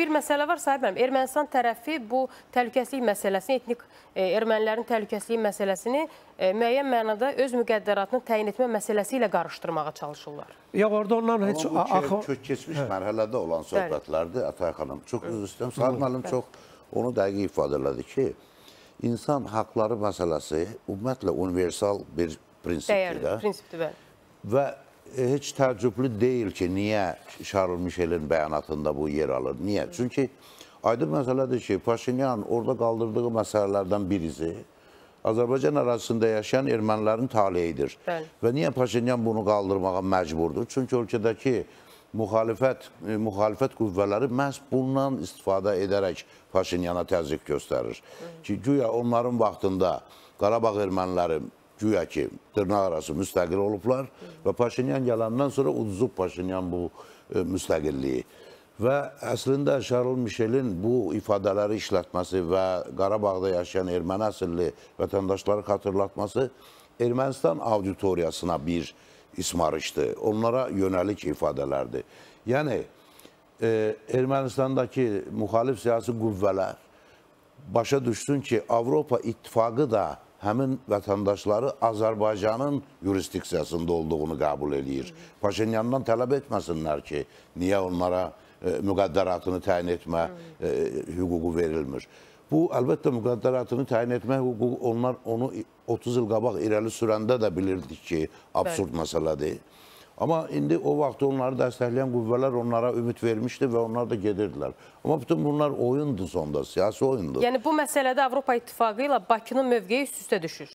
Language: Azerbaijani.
bir məsələ var sahib mənim. Ermənistan tərəfi bu təhlükəsizlik məsələsini, etnik e, ermənilərin təhlükəsizlik məsələsini e, müəyyən mənada öz müqəddəratını təyin etmə məsələsi ilə qarışdırmağa çalışırlar. Yox, orada onların heç axı kök keçmiş hə. mərhələdə olan söhbətlərdir. Atay xanım çox üzr istəyirəm. Sahib müəllim çox onu dəqiq ifadə elədi ki, insan haqları məsələsi ümumiyyətlə universal bir prinsipdir Dəyərli, də. Prinsipdir bəli. Və E, heç təəccüblü deyil ki, niyə Şarl Mişelin bəyanatında bu yer alır. Niyə? Çünki aydın məsələdir ki, Paşinyan orada qaldırdığı məsələlərdən birisi Azərbaycan ərazisində yaşayan ermənilərin taliyidir. Bəli. Və niyə Paşinyan bunu qaldırmağa məcburdur? Çünki ölkədəki müxalifət, e, müxalifət qüvvələri məhz bundan istifadə edərək Paşinyana təzyiq göstərir. Ki, güya onların vaxtında Qarabağ erməniləri güya ki dırnaq arası müstəqil olublar və Paşinyan gələndən sonra uduzub Paşinyan bu e, müstəqilliyi. Və əslində Şarl Mişelin bu ifadələri işlətməsi və Qarabağda yaşayan erməni əsilli vətəndaşları xatırlatması Ermənistan auditoriyasına bir ismarışdı. Onlara yönəlik ifadələrdir. Yəni, e, Ermənistandakı müxalif siyasi qüvvələr başa düşsün ki, Avropa İttifaqı da həmin vətəndaşları Azərbaycanın yurisdiksiyasında olduğunu qəbul eləyir. Paşinyandan tələb etməsinlər ki, niyə onlara e, müqəddəratını təyin etmə e, hüququ verilmir. Bu, əlbəttə, müqəddəratını təyin etmək hüququ, onlar onu 30 il qabaq irəli sürəndə də bilirdik ki, absurd məsələdir. Amma indi o vaxt onları dəstəkləyən qüvvələr onlara ümid vermişdi və onlar da gedirdilər. Amma bütün bunlar oyundur sonda, siyasi oyundur. Yəni bu məsələdə Avropa İttifaqı ilə Bakının mövqeyi üst-üstə düşür.